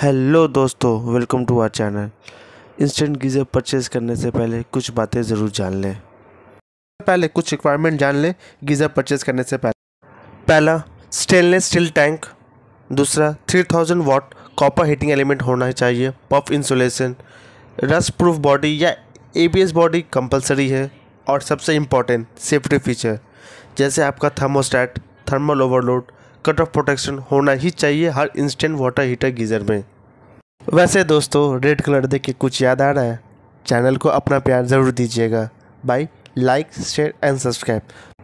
hello दोस्तों welcome to our channel instant geyser purchase करने से पहले कुछ बातें ज़रूर जान लें पहले कुछ रिक्वायरमेंट जान लें गीज़र परचेज़ करने से पहले पहला स्टेनलेस स्टील टैंक दूसरा 3000 वॉट कॉपर हीटिंग एलिमेंट होना चाहिए PUF insulation rust proof body या एबीएस बॉडी कंपलसरी है और सबसे इम्पॉर्टेंट सेफ्टी फीचर जैसे आपका thermostat thermal overload cut off protection होना ही चाहिए हर इंस्टेंट वाटर हीटर गीज़र में वैसे दोस्तों रेड कलर देख के कुछ याद आ रहा है चैनल को अपना प्यार ज़रूर दीजिएगा by like share and subscribe